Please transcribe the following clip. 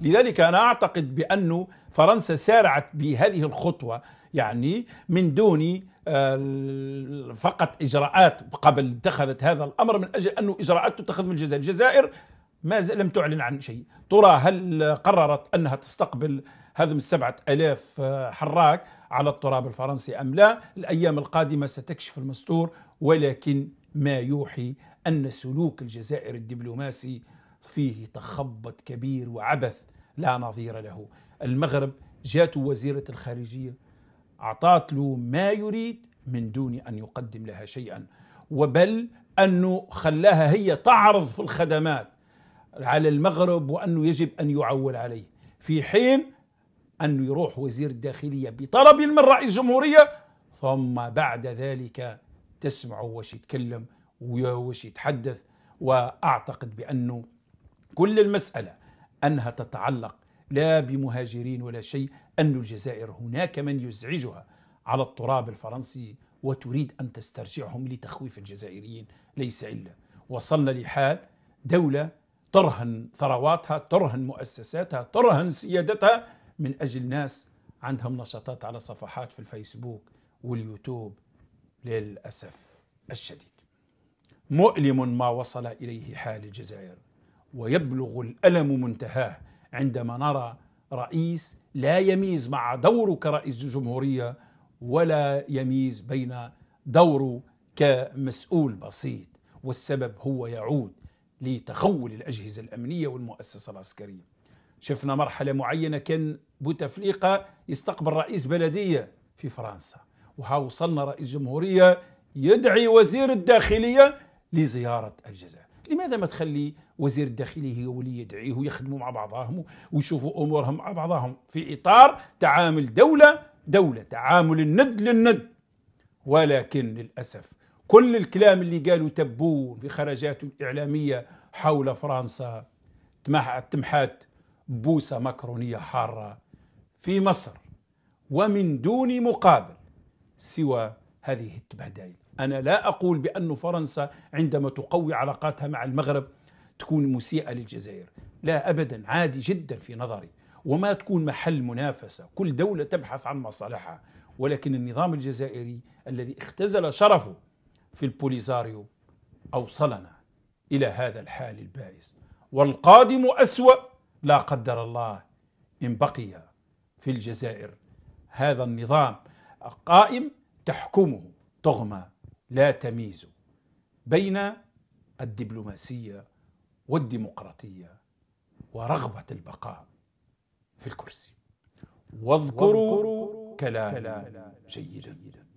لذلك أنا أعتقد بأن فرنسا سارعت بهذه الخطوة يعني من دون آه، فقط إجراءات قبل اتخذت هذا الأمر من أجل أنه إجراءات تتخذ من الجزائر الجزائر ما لم تعلن عن شيء ترى هل قررت أنها تستقبل هذم السبعة ألاف آه، حراك على التراب الفرنسي أم لا الأيام القادمة ستكشف المستور ولكن ما يوحي أن سلوك الجزائر الدبلوماسي فيه تخبط كبير وعبث لا نظير له المغرب جاته وزيرة الخارجية أعطت له ما يريد من دون أن يقدم لها شيئا وبل أنه خلاها هي تعرض في الخدمات على المغرب وأنه يجب أن يعول عليه في حين أنه يروح وزير الداخلية بطلب من رئيس الجمهورية ثم بعد ذلك تسمعوا وش يتكلم وش يتحدث وأعتقد بأنه كل المسألة أنها تتعلق لا بمهاجرين ولا شيء أن الجزائر هناك من يزعجها على التراب الفرنسي وتريد أن تسترجعهم لتخويف الجزائريين ليس إلا وصلنا لحال دولة ترهن ثرواتها ترهن مؤسساتها ترهن سيادتها من أجل ناس عندهم نشاطات على صفحات في الفيسبوك واليوتيوب للأسف الشديد مؤلم ما وصل إليه حال الجزائر ويبلغ الألم منتهاه عندما نرى رئيس لا يميز مع دوره كرئيس جمهورية ولا يميز بين دوره كمسؤول بسيط والسبب هو يعود لتخول الأجهزة الأمنية والمؤسسة العسكرية شفنا مرحلة معينة كان بوتفليقة يستقبل رئيس بلدية في فرنسا وها وصلنا رئيس جمهورية يدعي وزير الداخلية لزيارة الجزائر لماذا ما تخلي وزير الداخليه هو اللي يدعيه ويخدموا مع بعضهم ويشوفوا امورهم مع بعضهم في اطار تعامل دوله دوله تعامل الند للند ولكن للاسف كل الكلام اللي قالوا تبون في خرجاته الاعلاميه حول فرنسا تمحت بوسه مكرونيه حاره في مصر ومن دون مقابل سوى هذه التبهدايل أنا لا أقول بأن فرنسا عندما تقوي علاقاتها مع المغرب تكون مسيئة للجزائر لا أبدا عادي جدا في نظري وما تكون محل منافسة كل دولة تبحث عن مصالحها ولكن النظام الجزائري الذي اختزل شرفه في البوليزاريو أوصلنا إلى هذا الحال البائس والقادم أسوأ لا قدر الله إن بقي في الجزائر هذا النظام قائم تحكمه طغمه لا تميز بين الدبلوماسيه والديمقراطيه ورغبه البقاء في الكرسي واذكروا كلام جيدا